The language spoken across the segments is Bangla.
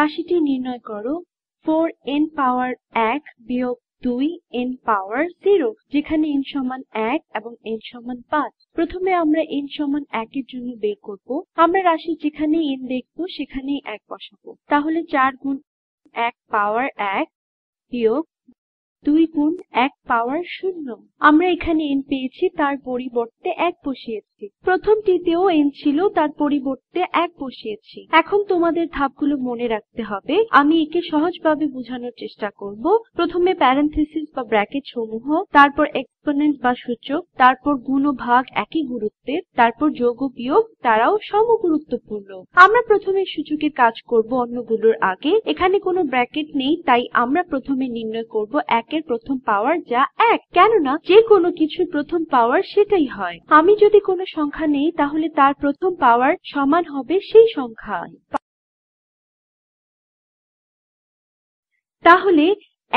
রাশিটি নির্ণয় করো 4n পাওয়ার 1 বিয়োগ 2n পাওয়ার 0 যেখানে n সমান 1 এবং n সমান 5 প্রথমে আমরা n সমান 1 এর জন্য বের করব আমরা রাশি যেখানে n দেখব সেখানেই 1 বসাবো তাহলে 4 গুণ 1 পাওয়ার 1 বিয়োগ 2 গুণ 1 পাওয়ার 0 আমরা এখানে n পেয়েছি তার পরিবর্তে 1 বসিয়েছি বসিয়েছি প্রথম টিতেও এন ছিল তার পরিবর্তে এক বসিয়েছি এখন তোমাদের ধাপগুলো মনে রাখতে হবে আমি একে সহজভাবে বোঝানোর চেষ্টা করব প্রথমে প্যারেন্থেসিস বা ব্র্যাকেট সমূহ তারপর এক্সপোনেন্ট বা সূচক তারপর গুণ ও ভাগ একই গুরুত্বের তারপর যোগ ও বিয়োগ তারাও সমগুরুত্বপূর্ণ আমরা প্রথমে সূচকের কাজ করব অন্যগুলোর আগে এখানে কোনো ব্র্যাকেট নেই তাই আমরা প্রথমে নির্ণয় করব একের প্রথম পাওয়ার যা এক কেননা যে কোনো কিছুর প্রথম পাওয়ার সেটাই হয় আমি যদি কোনো সংখ্যা নেই তাহলে তার প্রথম পাওয়ার সমান হবে সেই সংখ্যা তাহলে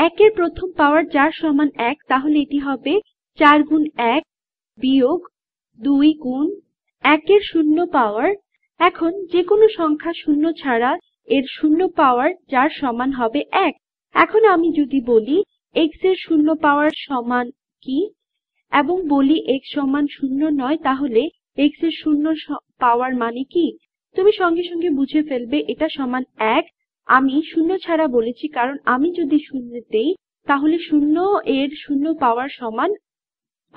একের প্রথম পাওয়ার যার সমান এক তাহলে এটি হবে চার গুণ এক বিয়োগ দুই গুণ একের শূন্য পাওয়ার এখন যে কোনো সংখ্যা শূন্য ছাড়া এর শূন্য পাওয়ার যার সমান হবে এক এখন আমি যদি বলি এক্স এর শূন্য পাওয়ার সমান কি এবং বলি x সমান শূন্য নয় তাহলে x এর শূন্য পাওয়ার মানে কি তুমি সঙ্গে সঙ্গে বুঝে ফেলবে এটা সমান এক আমি শূন্য ছাড়া বলেছি কারণ আমি যদি শূন্য দেই তাহলে শূন্য এর শূন্য পাওয়ার সমান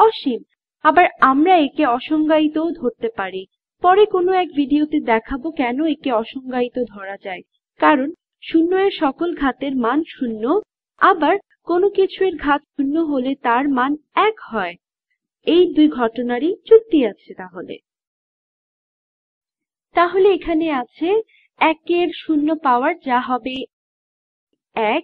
অসীম আবার আমরা একে অসংজ্ঞায়িত ধরতে পারি পরে কোনো এক ভিডিওতে দেখাবো কেন একে অসংজ্ঞায়িত ধরা যায় কারণ শূন্য এর সকল ঘাতের মান শূন্য আবার কোনো কিছু ঘাত শূন্য হলে তার মান এক হয় এই দুই ঘটনারই যুক্তি আছে তাহলে তাহলে এখানে আছে একের শূন্য পাওয়ার যা হবে এক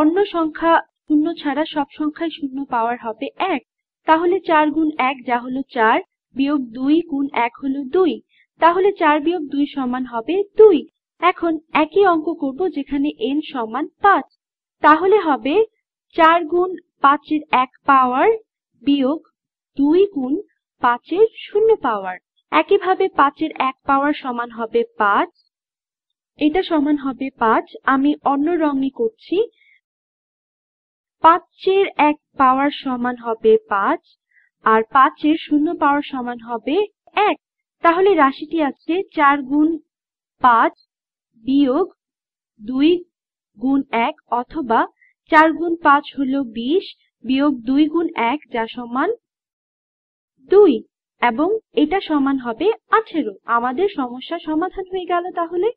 অন্য সংখ্যা শূন্য ছাড়া সব সংখ্যায় শূন্য পাওয়ার হবে এক তাহলে চার গুণ এক যা হলো চার বিয়োগ দুই গুণ এক হলো দুই তাহলে চার বিয়োগ দুই সমান হবে দুই এখন একই অঙ্ক করব যেখানে এন সমান পাঁচ তাহলে হবে চার গুণ পাঁচের এক পাওয়ার বিয়োগ দুই গুণ পাঁচের শূন্য পাওয়ার একইভাবে পাঁচের এক পাওয়ার সমান হবে পাঁচ এটা সমান হবে পাঁচ আমি অন্য রঙে করছি পাঁচের এক পাওয়ার সমান হবে পাঁচ আর পাঁচের শূন্য পাওয়ার সমান হবে এক তাহলে রাশিটি আছে চার গুণ পাঁচ বিয়োগ দুই গুণ এক অথবা চার গুণ পাঁচ হল বিশ বিয়োগ দুই গুণ এক যা সমান দুই এবং এটা সমান হবে আঠেরো আমাদের সমস্যা সমাধান হয়ে গেল তাহলে